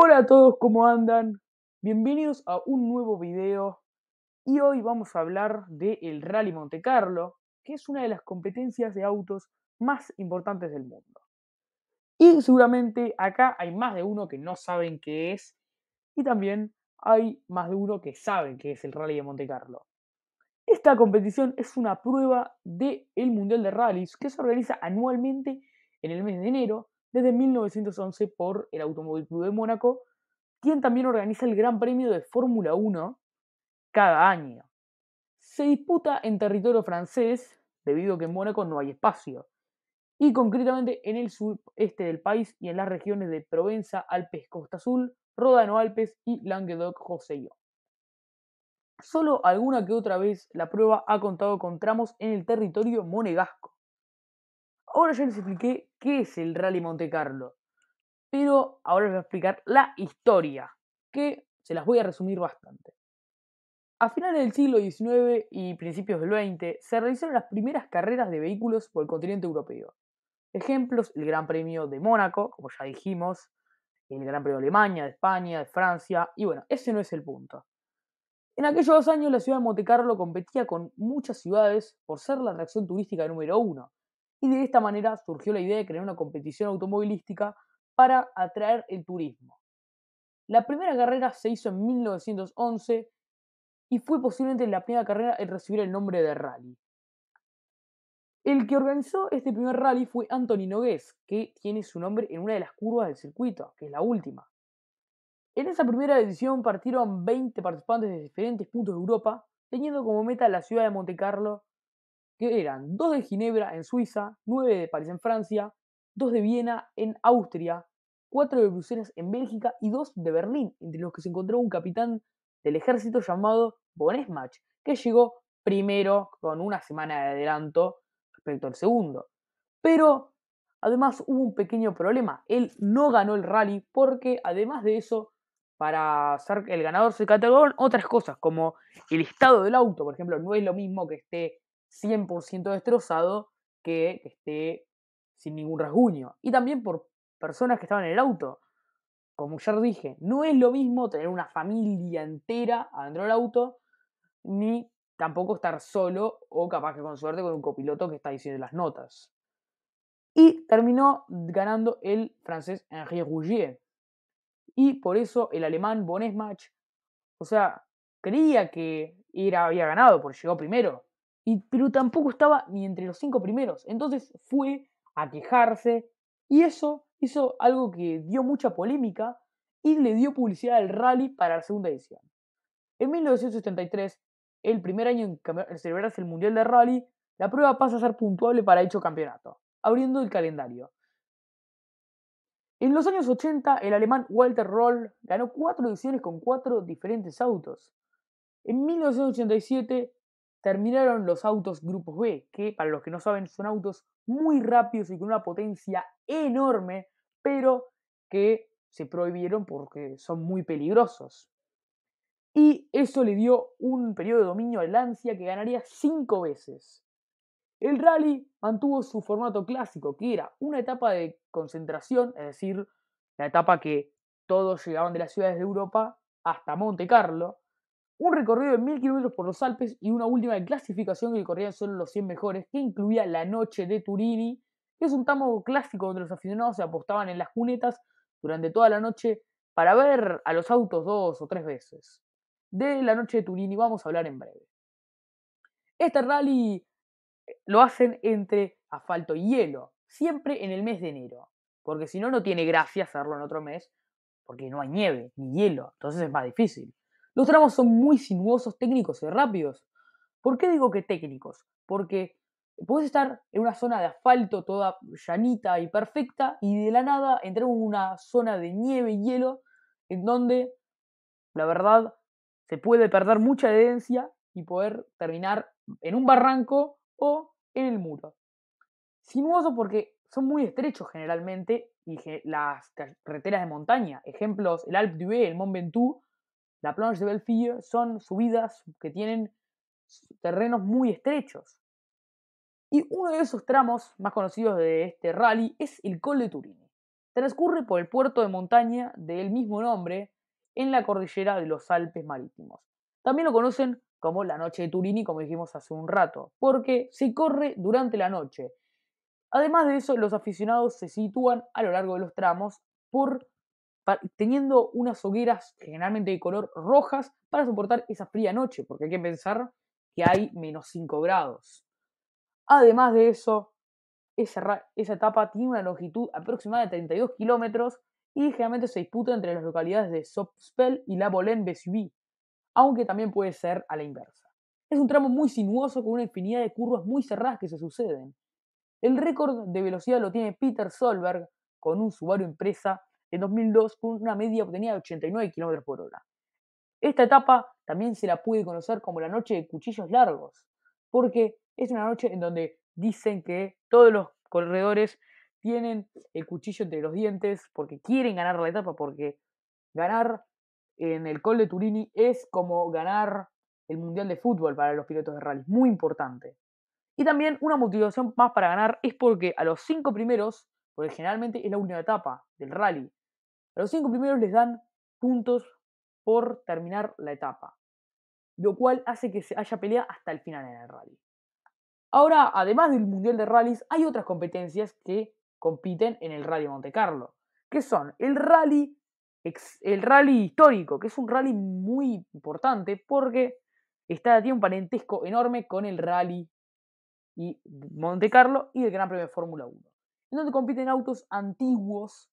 Hola a todos, ¿cómo andan? Bienvenidos a un nuevo video y hoy vamos a hablar del Rally Monte Carlo, que es una de las competencias de autos más importantes del mundo. Y seguramente acá hay más de uno que no saben qué es y también hay más de uno que saben qué es el Rally de Monte Carlo. Esta competición es una prueba del el Mundial de Rallys que se organiza anualmente en el mes de enero desde 1911 por el Automóvil Club de Mónaco, quien también organiza el Gran Premio de Fórmula 1 cada año. Se disputa en territorio francés debido a que en Mónaco no hay espacio, y concretamente en el sureste del país y en las regiones de Provenza, Alpes, Costa Azul, rodano Alpes y Languedoc-Rosellón. Solo alguna que otra vez la prueba ha contado con tramos en el territorio monegasco. Ahora ya les expliqué qué es el Rally Monte Carlo, pero ahora les voy a explicar la historia, que se las voy a resumir bastante. A finales del siglo XIX y principios del XX se realizaron las primeras carreras de vehículos por el continente europeo. Ejemplos, el Gran Premio de Mónaco, como ya dijimos, el Gran Premio de Alemania, de España, de Francia, y bueno, ese no es el punto. En aquellos años la ciudad de Monte Carlo competía con muchas ciudades por ser la atracción turística número uno, y de esta manera surgió la idea de crear una competición automovilística para atraer el turismo. La primera carrera se hizo en 1911 y fue posiblemente la primera carrera en recibir el nombre de rally. El que organizó este primer rally fue Anthony Nogués, que tiene su nombre en una de las curvas del circuito, que es la última. En esa primera edición partieron 20 participantes de diferentes puntos de Europa, teniendo como meta la ciudad de Monte Carlo, que eran dos de Ginebra en Suiza, nueve de París en Francia, dos de Viena en Austria, cuatro de Bruselas en Bélgica y dos de Berlín, entre los que se encontró un capitán del ejército llamado Bonesmach, que llegó primero con una semana de adelanto respecto al segundo. Pero además hubo un pequeño problema, él no ganó el rally porque además de eso, para ser el ganador se catalogaron otras cosas como el estado del auto, por ejemplo, no es lo mismo que esté 100% destrozado que esté sin ningún rasguño. Y también por personas que estaban en el auto. Como ya dije, no es lo mismo tener una familia entera adentro del auto, ni tampoco estar solo o capaz que con suerte con un copiloto que está diciendo las notas. Y terminó ganando el francés Henri Rougier. Y por eso el alemán Bonesmatch o sea, creía que era, había ganado porque llegó primero, pero tampoco estaba ni entre los cinco primeros. Entonces fue a quejarse y eso hizo algo que dio mucha polémica y le dio publicidad al rally para la segunda edición. En 1973, el primer año en que celebrarse el Mundial de Rally, la prueba pasa a ser puntuable para dicho campeonato, abriendo el calendario. En los años 80, el alemán Walter Roll ganó cuatro ediciones con cuatro diferentes autos. En 1987, terminaron los autos grupos B, que para los que no saben son autos muy rápidos y con una potencia enorme, pero que se prohibieron porque son muy peligrosos. Y eso le dio un periodo de dominio a Lancia que ganaría cinco veces. El rally mantuvo su formato clásico, que era una etapa de concentración, es decir, la etapa que todos llegaban de las ciudades de Europa hasta Monte Carlo, un recorrido de 1000 kilómetros por los Alpes y una última clasificación que corrían solo los 100 mejores, que incluía la noche de Turini, que es un tamo clásico donde los aficionados se apostaban en las cunetas durante toda la noche para ver a los autos dos o tres veces. De la noche de Turini vamos a hablar en breve. Este rally eh, lo hacen entre asfalto y hielo, siempre en el mes de enero, porque si no, no tiene gracia hacerlo en otro mes, porque no hay nieve ni hielo, entonces es más difícil. Los tramos son muy sinuosos, técnicos y rápidos. ¿Por qué digo que técnicos? Porque puedes estar en una zona de asfalto toda llanita y perfecta y de la nada entrar en una zona de nieve y hielo en donde, la verdad, se puede perder mucha herencia y poder terminar en un barranco o en el muro. Sinuoso porque son muy estrechos generalmente y las carreteras de montaña. Ejemplos, el Alpe d'Huez, el Mont Ventoux, la planche de Belfille son subidas que tienen terrenos muy estrechos. Y uno de esos tramos más conocidos de este rally es el Col de Turini. Transcurre por el puerto de montaña del mismo nombre en la cordillera de los Alpes Marítimos. También lo conocen como la Noche de Turini, como dijimos hace un rato, porque se corre durante la noche. Además de eso, los aficionados se sitúan a lo largo de los tramos por teniendo unas hogueras generalmente de color rojas para soportar esa fría noche, porque hay que pensar que hay menos 5 grados. Además de eso, esa, etapa tiene una longitud aproximada de 32 kilómetros y generalmente se disputa entre las localidades de Sopspel y La bolène aunque también puede ser a la inversa. Es un tramo muy sinuoso con una infinidad de curvas muy cerradas que se suceden. El récord de velocidad lo tiene Peter Solberg con un Subaru Impresa en 2002 con una media obtenida de 89 kilómetros por hora. Esta etapa también se la puede conocer como la noche de cuchillos largos, porque es una noche en donde dicen que todos los corredores tienen el cuchillo entre los dientes porque quieren ganar la etapa, porque ganar en el Col de Turini es como ganar el Mundial de Fútbol para los pilotos de rally, muy importante. Y también una motivación más para ganar es porque a los cinco primeros, porque generalmente es la última etapa del rally, los cinco primeros les dan puntos por terminar la etapa, lo cual hace que se haya pelea hasta el final en el rally. Ahora, además del Mundial de Rallys, hay otras competencias que compiten en el Rally Monte Carlo, que son el Rally, el rally histórico, que es un rally muy importante porque está, tiene un parentesco enorme con el Rally y Monte Carlo y el Gran Premio de Fórmula 1, en donde compiten autos antiguos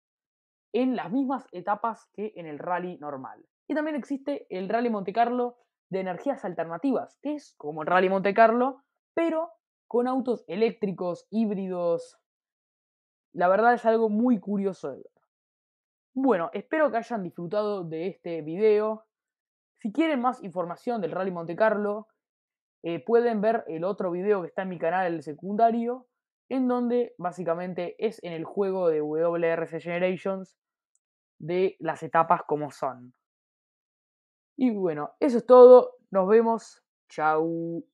en las mismas etapas que en el rally normal. Y también existe el rally Monte Carlo de energías alternativas, que es como el rally Monte Carlo, pero con autos eléctricos, híbridos. La verdad es algo muy curioso de ver. Bueno, espero que hayan disfrutado de este video. Si quieren más información del Rally Monte Carlo, eh, pueden ver el otro video que está en mi canal, el secundario, en donde básicamente es en el juego de WRC Generations de las etapas como son. Y bueno, eso es todo. Nos vemos. Chao.